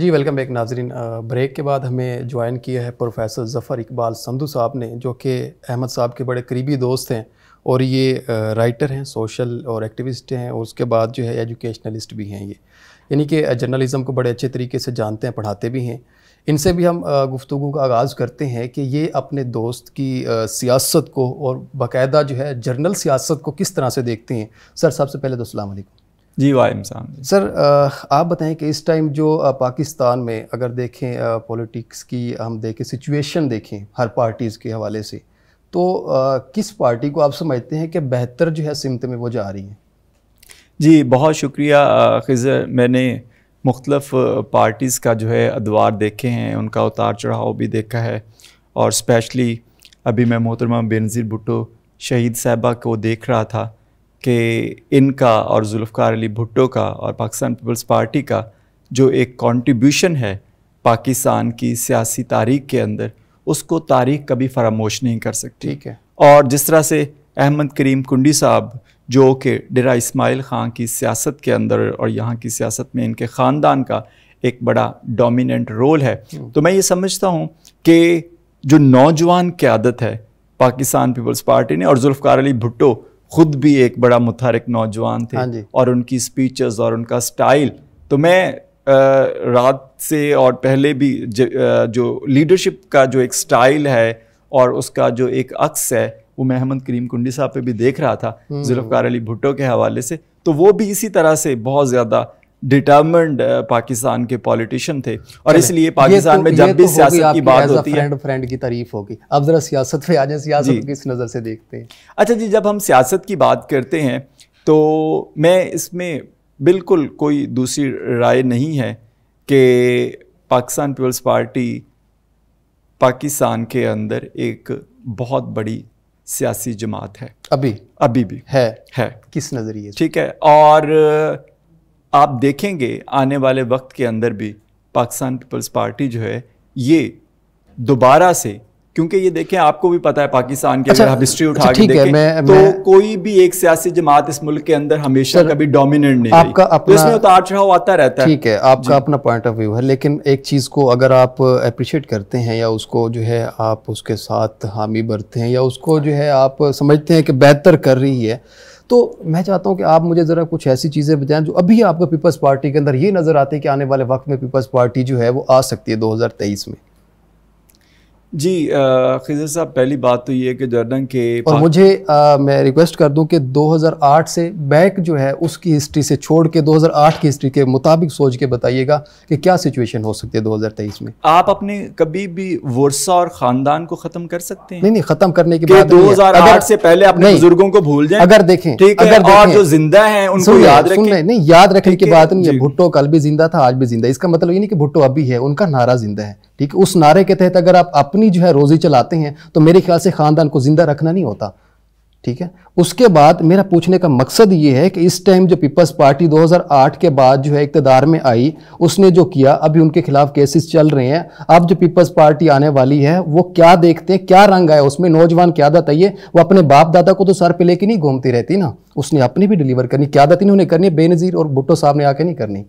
जी welcome back नाजरीन break के बाद हमें ज्वाइन किया है प्रोफेसर ज़फ़र इकबाल संधू साहब ने जो कि अहमद साहब के बड़े करीबी दोस्त हैं और ये राइटर हैं सोशल और एक्टिविस्ट हैं और उसके बाद जो है एजुकेशनलिस्ट भी हैं ये यानी कि जर्नलिज़म को बड़े अच्छे तरीके से जानते हैं पढ़ाते भी हैं इनसे भी हम गुफ्तु का आगाज़ करते हैं कि ये अपने दोस्त की सियासत को और बाकायदा जो है जर्नल सियासत को किस तरह से देखते हैं सर सबसे पहले तो अल्लाम जी इंसान सर आप बताएं कि इस टाइम जो पाकिस्तान में अगर देखें पॉलिटिक्स की हम देखें सिचुएशन देखें हर पार्टीज़ के हवाले से तो आ, किस पार्टी को आप समझते हैं कि बेहतर जो है सिमत में वो जा रही है जी बहुत शुक्रिया खिजर मैंने मुख्तलफ़ पार्टीज़ का जो है अदवार देखे हैं उनका उतार चढ़ाव भी देखा है और स्पेशली अभी मैं मोहतरमा बेनज़ीर भुट्टो शहीद साहबा को देख रहा था कि इनका और जुल्फ़ार अली भुट्टो का और पाकिस्तान पीपल्स पार्टी का जो एक कंट्रीब्यूशन है पाकिस्तान की सियासी तारीख के अंदर उसको तारीख कभी फरामोश नहीं कर सकती ठीक है और जिस तरह से अहमद करीम कुंडी साहब जो कि डेरा इस्माइल ख़ान की सियासत के अंदर और यहाँ की सियासत में इनके ख़ानदान का एक बड़ा डोमिनेंट रोल है हम्म। तो मैं ये समझता हूँ कि जो नौजवान क्यादत है पाकिस्तान पीपल्स पार्टी ने और जुल्फ़ार अली भुट्टो खुद भी एक बड़ा मुतहरक नौजवान थे हाँ और उनकी स्पीचेस और उनका स्टाइल तो मैं रात से और पहले भी जो लीडरशिप का जो एक स्टाइल है और उसका जो एक अक्स है वो मैं अहमद करीम कुंडी साहब पे भी देख रहा था हम्म। जुल्फकार अली भुट्टो के हवाले से तो वो भी इसी तरह से बहुत ज़्यादा डिटर्मेंड uh, पाकिस्तान के पॉलिटिशियन थे और इसलिए पाकिस्तान तो, में जब भी तो सियासत की बात होती है फ्रेंड की तारीफ होगी अब जरा सियासत पे आ जाए सियासत किस नज़र से देखते हैं अच्छा जी जब हम सियासत की बात करते हैं तो मैं इसमें बिल्कुल कोई दूसरी राय नहीं है कि पाकिस्तान पीपल्स पार्टी पाकिस्तान के अंदर एक बहुत बड़ी सियासी जमात है अभी अभी भी है है किस नज़रिए ठीक है और आप देखेंगे आने वाले वक्त के अंदर भी पाकिस्तान पीपल्स पार्टी जो है ये दोबारा से क्योंकि ये देखें आपको भी पता है पाकिस्तान की अच्छा, अगर आप हिस्ट्री उठा अच्छा, के देखें मैं, तो मैं, कोई भी एक सियासी जमात इस मुल्क के अंदर हमेशा कभी डोमिनेंट नहीं आपका तो अपना, तो इसमें उतार चढ़ाव आता रहता है ठीक है आपका अपना पॉइंट ऑफ व्यू है लेकिन एक चीज़ को अगर आप अप्रिशिएट करते हैं या उसको जो है आप उसके साथ हामी भरते हैं या उसको हाँ। जो है आप समझते हैं कि बेहतर कर रही है तो मैं चाहता हूँ कि आप मुझे ज़रा कुछ ऐसी चीज़ें बताएं जो अभी आपको पीपल्स पार्टी के अंदर ये नज़र आती है कि आने वाले वक्त में पीपल्स पार्टी जो है वो आ सकती है दो में जी खिजर साहब पहली बात तो ये कि जर्डन के और मुझे आ, मैं रिक्वेस्ट कर दूं कि 2008 से बैक जो है उसकी हिस्ट्री से छोड़ के 2008 की हिस्ट्री के मुताबिक सोच के बताइएगा कि क्या सिचुएशन हो सकती है 2023 में आप अपने कभी भी वर्षा और ख़ानदान को ख़त्म कर सकते हैं नहीं नहीं ख़त्म करने के बाद दो हज़ार से पहले अपने बुजुर्गों को भूल जाए अगर देखें अगर जो जिंदा है उनको याद रखें नहीं याद रखने की बात नहीं है भुट्टो कल भी जिंदा था आज भी जिंदा इसका मतलब ये नहीं कि भुट्टो अभी है उनका नारा जिंदा है ठीक है उस नारे के तहत अगर आप अपनी जो है रोज़ी चलाते हैं तो मेरे ख्याल से ख़ानदान को ज़िंदा रखना नहीं होता ठीक है उसके बाद मेरा पूछने का मकसद ये है कि इस टाइम जो पीपल्स पार्टी 2008 के बाद जो है इकतदार में आई उसने जो किया अभी उनके खिलाफ केसेस चल रहे हैं अब जो पीपल्स पार्टी आने वाली है वो क्या देखते हैं क्या रंग आया उसमें नौजवान क्यादत आई है वो अपने बाप दादा को तो सर पे लेके नहीं घूमती रहती ना उसने अपनी भी डिलीवर करनी क्या क्यादत इन्होंने करनी बेनज़ीर और भुट्टो साहब ने आके नहीं करनी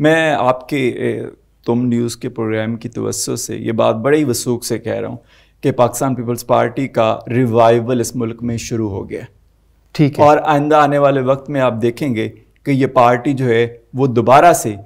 मैं आपके तुम न्यूज़ के प्रोग्राम की तवस्सो से ये बात बड़े ही वसूख से कह रहा हूँ कि पाकिस्तान पीपल्स पार्टी का रिवाइवल इस मुल्क में शुरू हो गया ठीक है और आइंदा आने वाले वक्त में आप देखेंगे कि ये पार्टी जो है वो दोबारा से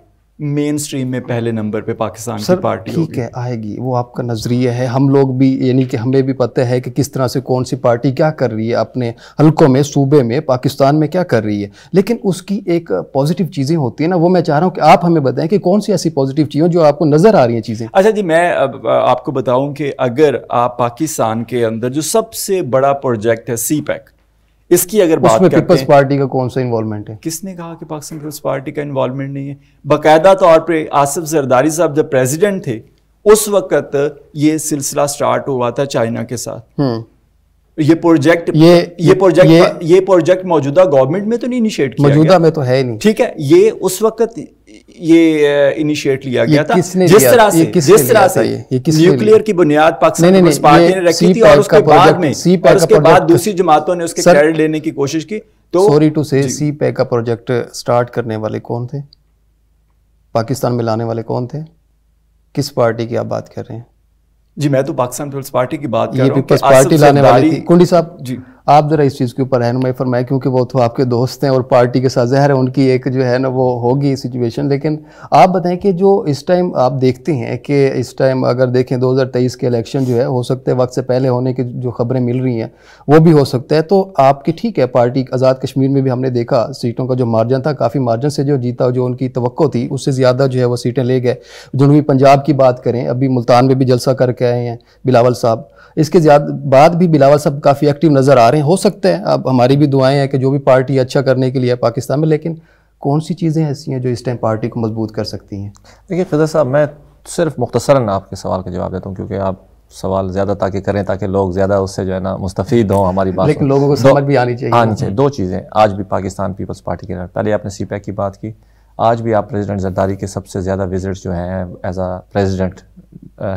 मेन स्ट्रीम में पहले नंबर पे पाकिस्तान सर, की पार्टी ठीक है आएगी वो आपका नज़रिया है हम लोग भी यानी कि हमें भी पता है कि किस तरह से कौन सी पार्टी क्या कर रही है अपने हलकों में सूबे में पाकिस्तान में क्या कर रही है लेकिन उसकी एक पॉजिटिव चीज़ें होती है ना वो मैं चाह रहा हूँ कि आप हमें बताएं कि कौन सी ऐसी पॉजिटिव चीज़ें जो आपको नज़र आ रही हैं चीज़ें अच्छा जी मैं अब आपको बताऊँ कि अगर आप पाकिस्तान के अंदर जो सबसे बड़ा प्रोजेक्ट है सी पैक इसकी अगर बात करते पीपल्स पार्टी का कौन सा इन्वॉल्वमेंट है किसने कहा कि पाकिस्तान पीपल्स पार्टी का इन्वॉल्वमेंट नहीं है बाकायदा तौर पर आसिफ जरदारी साहब जब प्रेजिडेंट थे उस वक्त ये सिलसिला स्टार्ट हुआ था चाइना के साथ हम्म। ये प्रोजेक्ट ये ये प्रोजेक्ट ये, ये प्रोजेक्ट मौजूदा गवर्नमेंट में तो नहीं इनिशिएट किया मौजूदा में तो है नहीं ठीक है ये उस वक्त ये इनिशिएट लिया गया था जिस तरह से जिस तरह से न्यूक्लियर की बुनियाद पाकिस्तान ने रखी थी और उसके बाद में और उसके बाद दूसरी जमातों ने उसके क्रेडिट लेने की कोशिश की तो sorry to say CPEC का प्रोजेक्ट स्टार्ट करने वाले कौन थे पाकिस्तान में लाने वाले कौन थे किस पार्टी की आप बात कर रहे हैं जी मैं तो पाकिस्तान पीपल्स पार्टी की बात कर रहा हूं पीपल्स पार्टी लाने वाली थी कुंडी साहब जी आप ज़रा इस चीज़ के ऊपर रहनुमाई फरमाए क्योंकि वो तो आपके दोस्त हैं और पार्टी के साथ जहर है उनकी एक जो है ना वो होगी सिचुएशन लेकिन आप बताएं कि जो इस टाइम आप देखते हैं कि इस टाइम अगर देखें 2023 के इलेक्शन जो है हो सकते वक्त से पहले होने की जो खबरें मिल रही हैं वो भी हो सकता है तो आपकी ठीक है पार्टी आज़ाद कश्मीर में भी हमने देखा सीटों का जो मार्जन था काफ़ी मार्जन से जो जीता जो उनकी तो थी उससे ज़्यादा जो है वो सीटें ले गए जुनूबी पंजाब की बात करें अभी मुल्तान में भी जलसा करके आए हैं बिलावल साहब इसके बाद भी बिलावल साहब काफ़ी एक्टिव नज़र आ रहे हैं हो सकते हैं अब हमारी भी दुआएं हैं कि जो भी पार्टी अच्छा करने के लिए है पाकिस्तान में लेकिन कौन सी चीज़ें ऐसी हैं जो इस टाइम पार्टी को मजबूत कर सकती हैं देखिए खजा साहब मैं सिर्फ मुख्तसरा आपके सवाल का जवाब देता हूँ क्योंकि आप सवाल ज़्यादा ताकि करें ताकि लोग ज़्यादा उससे जो है ना मुस्तफ़ हों हमारी बात लेकिन लोगों को समझ भी आनी चाहिए आनी हाँ चाहिए दो चीज़ें आज भी पाकिस्तान पीपल्स पार्टी के पहले आपने सी e की बात की आज भी आप प्रेसिडेंट जरदारी के सबसे ज़्यादा विजिट्स जो हैं as a president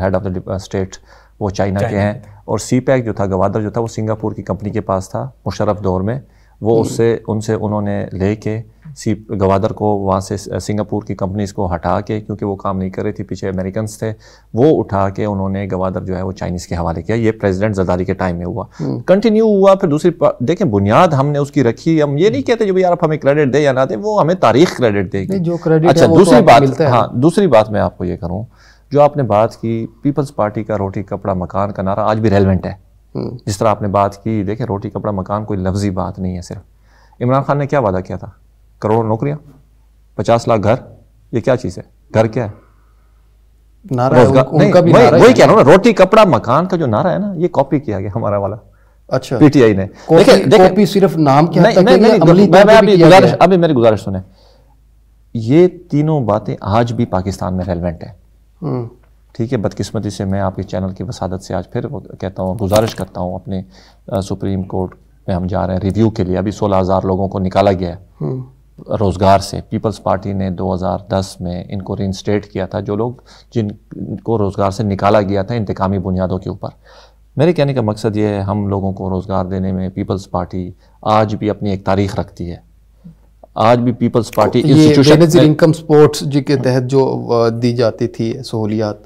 head of the state वो चाइना के हैं और सी पैक जो था गवादर जो था वो सिंगापुर की कंपनी के पास था मुशरफ दौर में वो उससे उनसे उन्होंने ले के सी गवादर को वहाँ से सिंगापुर की कंपनीज को हटा के क्योंकि वो काम नहीं कर रही थी पीछे अमेरिकन थे वो उठा के उन्होंने गवादर जो है वो चाइनीज़ के हवाले किया ये प्रेसिडेंट जदारी के टाइम में हुआ हम्म। कंटिन्यू हुआ फिर दूसरी देखें बुनियाद हमने उसकी रखी हम ये नहीं हम्म। कहते जो भी यार आप हमें क्रेडिट दे या ना दे वो हमें तारीख क्रेडिट देगी जो क्रेडिट अच्छा तो दूसरी बात हाँ दूसरी बात मैं आपको ये करूँ जो आपने बात की पीपल्स पार्टी का रोटी कपड़ा मकान का नारा आज भी रेलिवेंट है हम्म। जिस तरह आपने बात की देखे रोटी कपड़ा मकान कोई लफ्जी बात नहीं है सिर्फ इमरान खान ने क्या वादा किया था करोड़ों नौकरियाँ पचास लाख घर ये क्या चीज़ है घर क्या है वही कह रहा हूँ रोटी कपड़ा मकान का जो नारा है ना ये कॉपी किया गया हमारा वाला अच्छा पीटीआई ने कॉपी सिर्फ नाम के नहीं, नहीं, नहीं, नहीं, नहीं, मैं अभी गुजारिश अभी मेरी गुजारिश सुने ये तीनों बातें आज भी पाकिस्तान में रेलिवेंट है हम्म। ठीक है बदकिस्मती से मैं आपके चैनल की वसादत से आज फिर कहता हूँ गुजारिश करता हूँ अपने सुप्रीम कोर्ट में हम जा रहे हैं रिव्यू के लिए अभी सोलह हज़ार लोगों को निकाला गया है हम्म। रोज़गार से पीपल्स पार्टी ने 2010 में इनको रिंस्टेट किया था जो लोग जिनको रोज़गार से निकाला गया था इंतकामी बुनियादों के ऊपर मेरे कहने का मकसद ये है हम लोगों को रोज़गार देने में पीपल्स पार्टी आज भी अपनी एक तारीख रखती है आज भी पीपल्स पार्टी इनकम स्पोर्ट्स जी के तहत जो दी जाती थी सहूलियात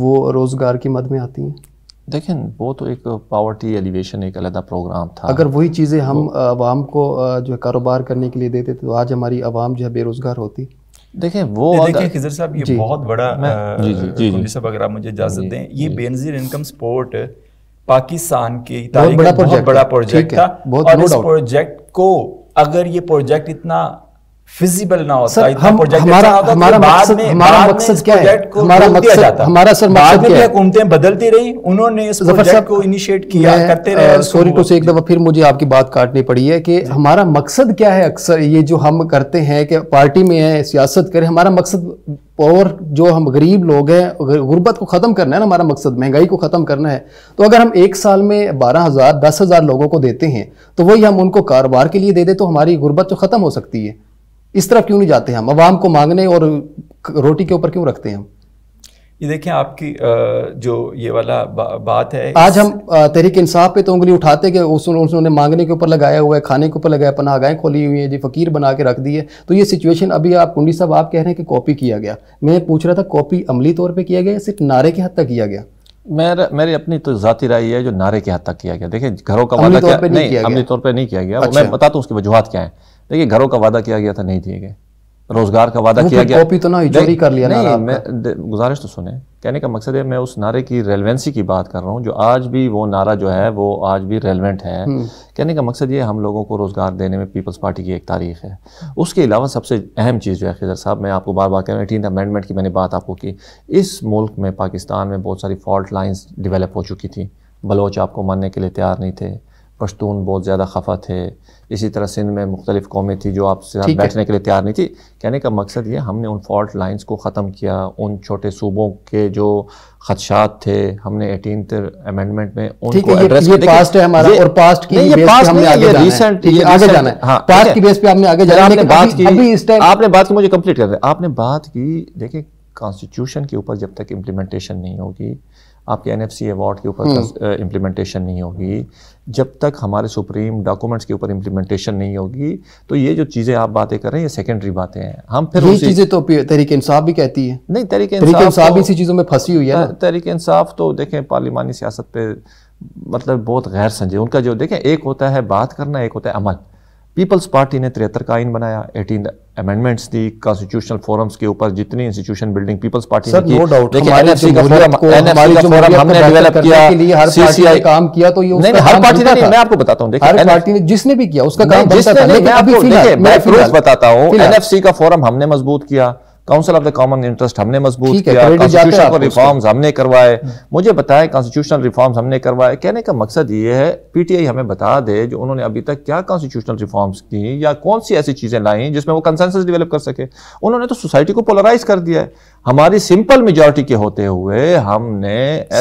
वो रोज़गार की मद में आती हैं देखें वो तो एक पावर्टी एलिवेशन एक अलग प्रोग्राम था अगर वही चीज़ें हम आवाम को जो है कारोबार करने के लिए देते तो आज हमारी आवाम जो है बेरोज़गार होती देखें वो देखिए खिजर साहब ये बहुत बड़ा जी जी जी जी साहब अगर आप मुझे इजाज़त दें ये बेनजीर इनकम स्पोर्ट पाकिस्तान की तारीख बड़ा प्रोजेक्ट था और इस प्रोजेक्ट को अगर ये प्रोजेक्ट इतना फिजिबल ना होता सर, हम, हमारा हमारा मकसद हमारा मकसद क्या है हमारा मकसद हमारा सर मकसद क्या है हुकूमतें बदलती रही उन्होंने इस प्रोजेक्ट को इनिशिएट किया करते रहे सॉरी टू से एक दफा फिर मुझे आपकी बात काटनी पड़ी है कि हमारा मकसद क्या है अक्सर ये जो हम करते हैं कि पार्टी में है सियासत करें हमारा मकसद और जो हम गरीब लोग हैं गुर्बत को ख़त्म करना है ना हमारा मकसद महंगाई को ख़त्म करना है तो अगर हम एक साल में बारह हज़ार दस हज़ार लोगों को देते हैं तो वही हम उनको कारोबार के लिए दे दें तो हमारी गुर्बत तो ख़त्म हो सकती है इस तरफ क्यों नहीं जाते हम आवाम को मांगने और रोटी के ऊपर क्यों रखते हैं हम ये देखें आपकी जो ये वाला बा, बात है आज हम तहरीक इंसाफ पे तो उंगली उठाते कि उसने मांगने के ऊपर लगाया हुआ है खाने के ऊपर लगाया पना गायें खोली हुई हैं जी फ़कीर बना के रख दी है तो ये सिचुएशन अभी आप कुंडी साहब आप कह रहे हैं कि कॉपी किया गया मैं पूछ रहा था कॉपी अमली तौर पर किया गया सिर्फ नारे के हद तक किया गया मेरा मेरी अपनी तो ज़ाती राय है जो नारे के हद तक किया गया देखिए घरों का वादा नहीं अमली तौर पर नहीं किया गया मैं अच्छा। बताता हूँ उसकी वजूहत क्या है देखिए घरों का वादा किया गया था नहीं दिए गए रोजगार का वादा किया गया तो ना कर लिया नहीं मैं गुजारिश तो सुने कहने का मकसद है मैं उस नारे की रेलिवेंसी की बात कर रहा हूँ जो आज भी वो नारा जो है वो आज भी रेलिवेंट है हम्म। कहने का मकसद ये हम लोगों को रोज़गार देने में पीपल्स पार्टी की एक तारीख है उसके अलावा सबसे अहम चीज़ जो है खिजर साहब मैं आपको बार बार कह रहा हूँ एटीन अमेंडमेंट की मैंने बात आपको की इस मुल्क में पाकिस्तान में बहुत सारी फॉल्ट लाइन्स डिवेलप हो चुकी थी बलोच आपको मानने के लिए तैयार नहीं थे पश्तून बहुत ज़्यादा खफा थे इसी तरह सिंध में मुख्तलिफ कौमें थी जो आपसे आप बैठने के लिए तैयार नहीं थी कहने का मकसद ये हमने उन फॉल्ट लाइन्स को ख़त्म किया उन छोटे सूबों के जो खदशात थे हमने एटीन अमेंडमेंट में उनको एड्रेस ये, ये पास्ट है हमारा और पास्ट की ये पास्ट हमने आगे रिसेंट ये आगे जाना है पास्ट हाँ, की बेस पे हमने आगे जाना आपने बात की आपने बात की मुझे कंप्लीट कर रहे आपने बात की देखिए कॉन्स्टिट्यूशन के ऊपर जब तक इम्प्लीमेंटेशन नहीं होगी आपके एन अवार्ड के ऊपर इम्प्लीमेंटेशन नहीं होगी जब तक हमारे सुप्रीम डॉक्यूमेंट्स के ऊपर इम्प्लीमेंटेशन नहीं होगी तो ये जो चीज़ें आप बातें कर रहे हैं ये सेकेंडरी बातें हैं हम फिर ये चीज़ें तो तरीके इंसाफ भी कहती है नहीं तरीके इंसाफ तो- इसी चीज़ों में फंसी हुई है हाँ, तरीके इंसाफ तो देखें पार्लिमानी सियासत पे मतलब बहुत गैर संजय उनका जो देखें एक होता है बात करना एक होता है अमल पीपल्स पार्टी ने तिहत्तर का आइन बनाया eighteen amendments the constitutional forums के ऊपर जितनी इंस्टीट्यूशन बिल्डिंग पीपल्स पार्टी ने नो डाउट काम किया तो ये हर पार्टी ने मैं आपको बताता हूँ हर पार्टी ने जिसने भी किया उसका काम बनता था लेकिन अभी मैं फिरोज का फोरम हमने मजबूत किया council of the common interest हमने मजबूत किया रिफॉर्म्स हमने करवाए मुझे बताए कॉन्स्टिट्यूशनल रिफॉर्म्स हमने करवाए कहने का मकसद ये है पीटीआई हमें बता दे जो उन्होंने अभी तक क्या कॉन्स्टिट्यूशनल रिफॉर्म्स की या कौन सी ऐसी चीज़ें लाई जिसमें वो कंसेंसस डेवलप कर सके उन्होंने तो सोसाइटी को पोलराइज कर दिया है हमारी सिंपल मेजोरिटी के होते हुए हमने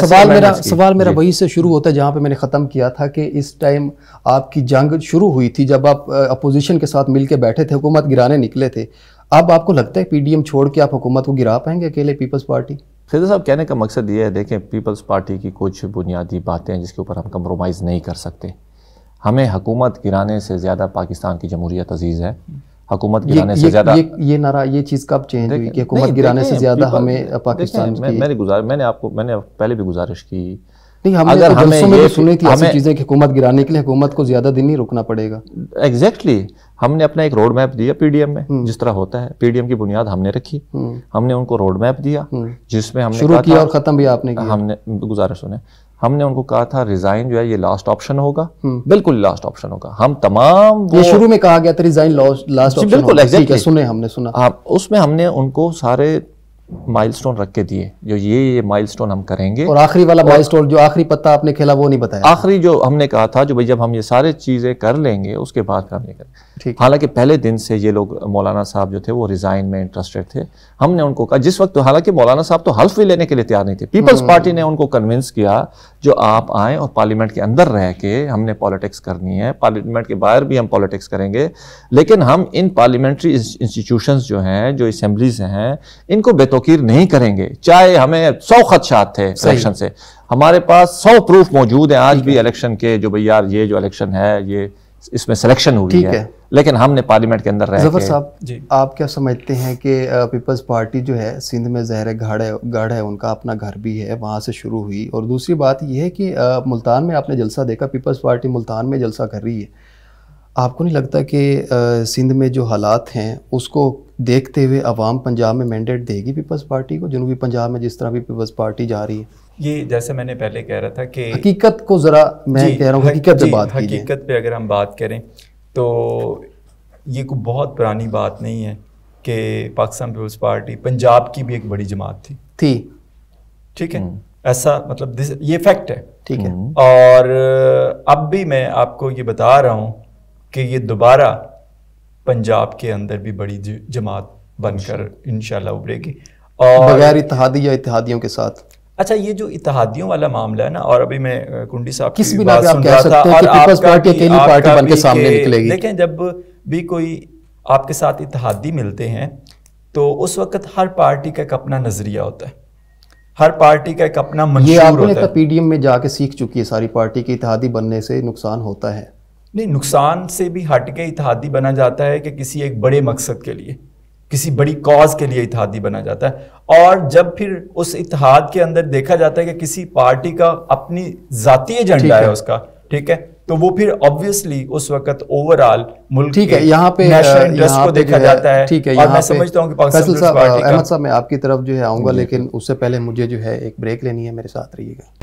सवाल मेरा सवाल मेरा वही से शुरू होता है जहां पे मैंने ख़त्म किया था कि इस टाइम आपकी जंग शुरू हुई थी जब आप अपोजिशन के साथ मिलकर बैठे थे हुकूमत गिराने निकले थे अब आपको लगता है पीडीएम छोड़ के आप हुकूमत को गिरा पाएंगे अकेले पीपल्स पार्टी खिजा साहब कहने का मकसद ये है देखें पीपल्स पार्टी की कुछ बुनियादी बातें हैं जिसके ऊपर हम कम्प्रोमाइज़ नहीं कर सकते हमें हुकूमत गिराने से ज़्यादा पाकिस्तान की जमहूरियत अजीज़ है हुकूमत गिराने से ज़्यादा ये, ये नारा ये चीज़ कब चेंज हुई कि हुकूमत गिराने से ज़्यादा हमें पाकिस्तान मैं, मैंने गुजार मैंने आपको मैंने पहले भी गुजारिश की नहीं हमने अगर तो हमें ये सुनी थी ऐसी चीज़ें कि हुकूमत गिराने के लिए हुकूमत को ज़्यादा दिन ही रुकना पड़ेगा एग्जैक्टली exactly, हमने अपना एक रोड मैप दिया पीडीएम में हम्म। जिस तरह होता है पीडीएम की बुनियाद हमने रखी हम्म। हमने उनको रोड मैप दिया हम्म। जिसमें हमने शुरू किया और ख़त्म भी आपने किया हमने गुजारिश सुने हमने उनको कहा था रिजाइन जो है ये लास्ट ऑप्शन होगा बिल्कुल लास्ट ऑप्शन होगा हम तमाम ये शुरू में कहा गया था रिजाइन लास्ट ऑप्शन बिल्कुल सुने हमने सुना हाँ, उसमें हमने उनको सारे माइलस्टोन रख के दिए जो ये ये माइलस्टोन हम करेंगे और आखिरी वाला माइलस्टोन जो आखिरी पत्ता आपने खेला वो नहीं बताया आखिरी जो हमने कहा था जो भाई जब हम ये सारे चीज़ें कर लेंगे उसके बाद काम ये करें हालांकि पहले दिन से ये लोग मौलाना साहब जो थे वो रिज़ाइन में इंटरेस्टेड थे हमने उनको कहा जिस वक्त तो, हालांकि मौलाना साहब तो हल्फ भी लेने के लिए तैयार नहीं थे पीपल्स हम्म। पार्टी ने उनको कन्विंस किया जो आप आए और पार्लियामेंट के अंदर रह के हमने पॉलिटिक्स करनी है पार्लियामेंट के बाहर भी हम पॉलिटिक्स करेंगे लेकिन हम इन पार्लियामेंट्री इंस्टीट्यूशन जो हैं जो असम्बलीज हैं इनको बेतो तोकीर नहीं करेंगे चाहे हमें सौ खदशात थे इलेक्शन से हमारे पास सौ प्रूफ मौजूद हैं आज भी इलेक्शन के जो भाई यार ये जो इलेक्शन है ये इसमें सिलेक्शन हुई है।, है लेकिन हमने पार्लियामेंट के अंदर रह जफर साहब आप क्या समझते हैं कि पीपल्स पार्टी जो है सिंध में जहर गढ़ है गढ़ है उनका अपना घर भी है वहाँ से शुरू हुई और दूसरी बात यह है कि मुल्तान में आपने जलसा देखा पीपल्स पार्टी मुल्तान में जलसा कर रही है आपको नहीं लगता कि सिंध में जो हालात हैं उसको देखते हुए अवाम पंजाब में मैंडेट देगी पीपल्स पार्टी को जनूबी पंजाब में जिस तरह भी पीपल्स पार्टी जा रही है ये जैसे मैंने पहले कह रहा था कि हकीकत को ज़रा मैं कह रहा हूँ हकीकत पे बात हकीकत पे अगर हम बात करें तो ये कोई बहुत पुरानी बात नहीं है कि पाकिस्तान पीपल्स पार्टी पंजाब की भी एक बड़ी जमात थी थी ठीक है हम्म। ऐसा मतलब ये फैक्ट है ठीक है हम्म। और अब भी मैं आपको ये बता रहा हूँ कि ये दोबारा पंजाब के अंदर भी बड़ी जमात बनकर इन उभरेगी और बगैर इतिहादी या इतिहादियों के साथ अच्छा ये जो इतिहादियों वाला मामला है ना और अभी मैं कुंडी साहब किस भी बात सुन रहा था और पीपल्स पार्टी अकेली पार्टी बनके सामने निकलेगी देखें जब भी कोई आपके साथ इतिहादी मिलते हैं तो उस वक्त हर पार्टी का एक अपना नज़रिया होता है हर पार्टी का एक अपना ये आपने होता है। पीडीएम तो में जाके सीख चुकी है सारी पार्टी की इतिहादी बनने से नुकसान होता है नहीं नुकसान से भी हट के इतिहादी बना जाता है कि किसी एक बड़े मकसद के लिए किसी बड़ी कॉज के लिए इतिहादी बना जाता है और जब फिर उस इतिहाद के अंदर देखा जाता है कि किसी पार्टी का अपनी जाती एजेंडा है।, है उसका ठीक है तो वो फिर ऑब्वियसली उस वक्त ओवरऑल मुल्क ठीक है यहाँ पे इंटरेस्ट को देखा जाता है ठीक है और मैं समझता हूँ कि पाकिस्तान अहमद साहब मैं आपकी तरफ जो है आऊंगा लेकिन उससे पहले मुझे जो है एक ब्रेक लेनी है मेरे साथ रहिएगा